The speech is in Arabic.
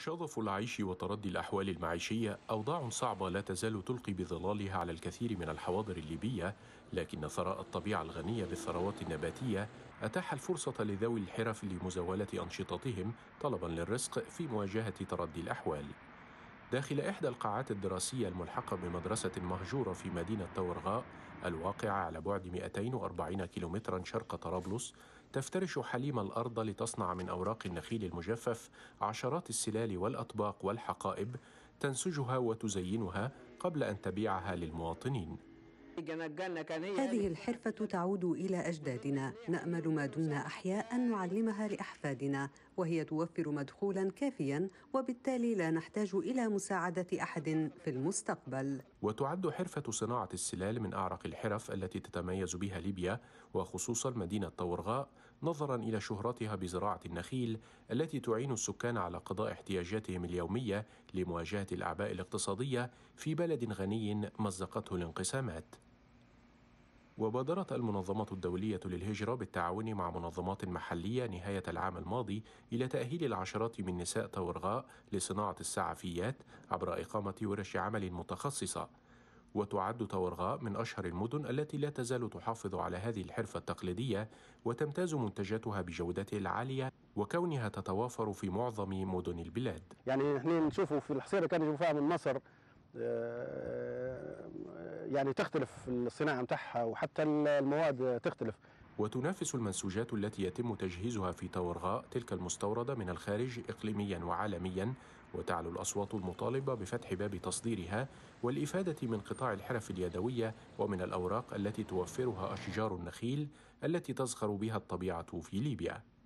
شظف العيش وتردي الأحوال المعيشية أوضاع صعبة لا تزال تلقي بظلالها على الكثير من الحواضر الليبية لكن ثراء الطبيعة الغنية بالثروات النباتية أتاح الفرصة لذوي الحرف لمزاولة أنشطتهم طلبا للرزق في مواجهة تردي الأحوال داخل إحدى القاعات الدراسية الملحقة بمدرسة مهجورة في مدينة تورغاء الواقعة على بعد 240 كيلومترا شرق طرابلس تفترش حليمة الأرض لتصنع من أوراق النخيل المجفف عشرات السلال والأطباق والحقائب تنسجها وتزينها قبل أن تبيعها للمواطنين هذه الحرفة تعود إلى أجدادنا نأمل ما دمنا أحياء أن نعلمها لأحفادنا وهي توفر مدخولا كافيا وبالتالي لا نحتاج إلى مساعدة أحد في المستقبل وتعد حرفة صناعة السلال من أعرق الحرف التي تتميز بها ليبيا وخصوصا مدينة طورغاء نظرا إلى شهرتها بزراعة النخيل التي تعين السكان على قضاء احتياجاتهم اليومية لمواجهة الأعباء الاقتصادية في بلد غني مزقته الانقسامات وبادرت المنظمة الدولية للهجرة بالتعاون مع منظمات محلية نهاية العام الماضي إلى تأهيل العشرات من نساء تورغاء لصناعة السعفيات عبر إقامة ورش عمل متخصصة وتعد تورغاء من أشهر المدن التي لا تزال تحافظ على هذه الحرفة التقليدية وتمتاز منتجاتها بجودتها العالية وكونها تتوافر في معظم مدن البلاد يعني احنا نشوفوا في الحصيرة كانوا يشوفوها من مصر آه، يعني تختلف الصناعه متاعها وحتى المواد تختلف وتنافس المنسوجات التي يتم تجهيزها في تورغاء تلك المستورده من الخارج اقليميا وعالميا وتعلو الاصوات المطالبه بفتح باب تصديرها والافاده من قطاع الحرف اليدويه ومن الاوراق التي توفرها اشجار النخيل التي تزخر بها الطبيعه في ليبيا